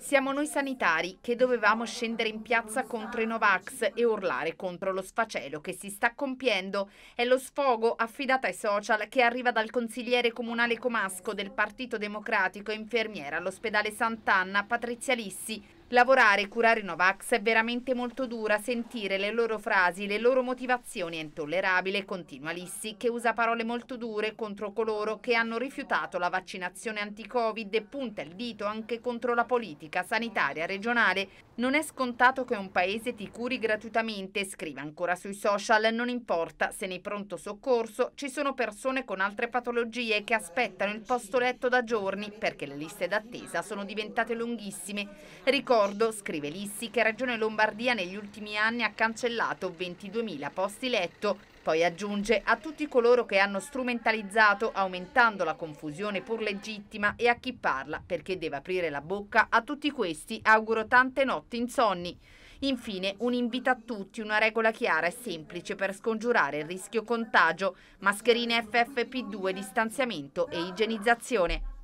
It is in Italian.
Siamo noi sanitari che dovevamo scendere in piazza contro i Novax e urlare contro lo sfacelo che si sta compiendo. È lo sfogo affidato ai social che arriva dal consigliere comunale Comasco del Partito Democratico e infermiera all'ospedale Sant'Anna, Patrizia Lissi, Lavorare e curare Novax è veramente molto dura, sentire le loro frasi, le loro motivazioni è intollerabile, continua Lissi, che usa parole molto dure contro coloro che hanno rifiutato la vaccinazione anti-Covid e punta il dito anche contro la politica sanitaria regionale. Non è scontato che un paese ti curi gratuitamente, scrive ancora sui social, non importa se nei pronto soccorso ci sono persone con altre patologie che aspettano il posto letto da giorni perché le liste d'attesa sono diventate lunghissime. Ricordo accordo, scrive Lissi, che Regione Lombardia negli ultimi anni ha cancellato 22.000 posti letto. Poi aggiunge a tutti coloro che hanno strumentalizzato, aumentando la confusione pur legittima, e a chi parla perché deve aprire la bocca, a tutti questi auguro tante notti insonni. Infine, un invito a tutti, una regola chiara e semplice per scongiurare il rischio contagio, mascherine FFP2, distanziamento e igienizzazione.